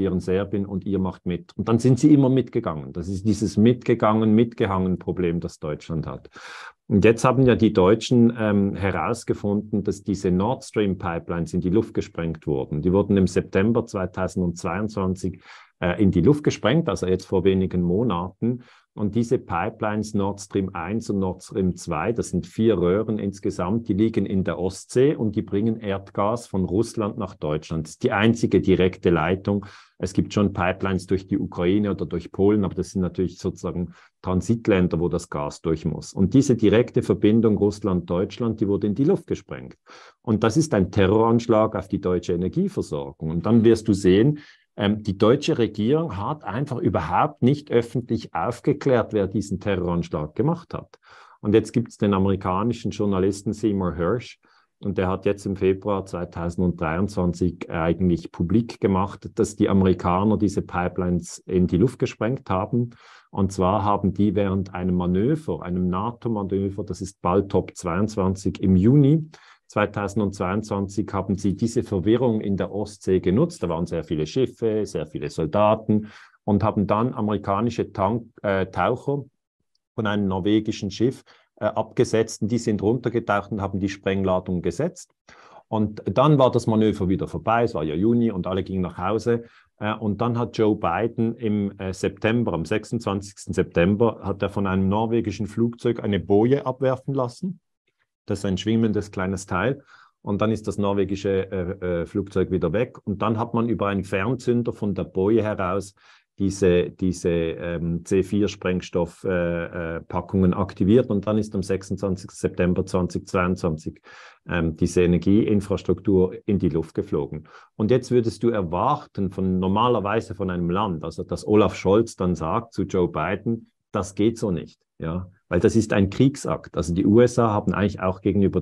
deren Serbin und ihr macht mit. Und dann sind sie immer mitgegangen. Das ist dieses mitgegangen, mitgehangen Problem, das Deutschland hat. Und jetzt haben ja die Deutschen ähm, herausgefunden, dass diese Nord Stream Pipelines in die Luft gesprengt wurden. Die wurden im September 2022 äh, in die Luft gesprengt, also jetzt vor wenigen Monaten. Und diese Pipelines Nord Stream 1 und Nord Stream 2, das sind vier Röhren insgesamt, die liegen in der Ostsee und die bringen Erdgas von Russland nach Deutschland. Das ist die einzige direkte Leitung. Es gibt schon Pipelines durch die Ukraine oder durch Polen, aber das sind natürlich sozusagen Transitländer, wo das Gas durch muss. Und diese direkte Verbindung Russland-Deutschland, die wurde in die Luft gesprengt. Und das ist ein Terroranschlag auf die deutsche Energieversorgung. Und dann wirst du sehen, ähm, die deutsche Regierung hat einfach überhaupt nicht öffentlich aufgeklärt, wer diesen Terroranschlag gemacht hat. Und jetzt gibt es den amerikanischen Journalisten Seymour Hirsch, und der hat jetzt im Februar 2023 eigentlich publik gemacht, dass die Amerikaner diese Pipelines in die Luft gesprengt haben. Und zwar haben die während einem Manöver, einem NATO-Manöver, das ist Balltop 22 im Juni, 2022 haben sie diese Verwirrung in der Ostsee genutzt. Da waren sehr viele Schiffe, sehr viele Soldaten und haben dann amerikanische Tank, äh, Taucher von einem norwegischen Schiff äh, abgesetzt. Und die sind runtergetaucht und haben die Sprengladung gesetzt. Und dann war das Manöver wieder vorbei. Es war ja Juni und alle gingen nach Hause. Äh, und dann hat Joe Biden im äh, September, am 26. September, hat er von einem norwegischen Flugzeug eine Boje abwerfen lassen. Das ist ein schwimmendes kleines Teil. Und dann ist das norwegische äh, äh, Flugzeug wieder weg. Und dann hat man über einen Fernzünder von der Boje heraus diese, diese ähm, C4-Sprengstoffpackungen äh, äh aktiviert. Und dann ist am 26. September 2022 ähm, diese Energieinfrastruktur in die Luft geflogen. Und jetzt würdest du erwarten, von normalerweise von einem Land, also dass Olaf Scholz dann sagt zu Joe Biden, das geht so nicht. Ja, weil das ist ein Kriegsakt. Also die USA haben eigentlich auch gegenüber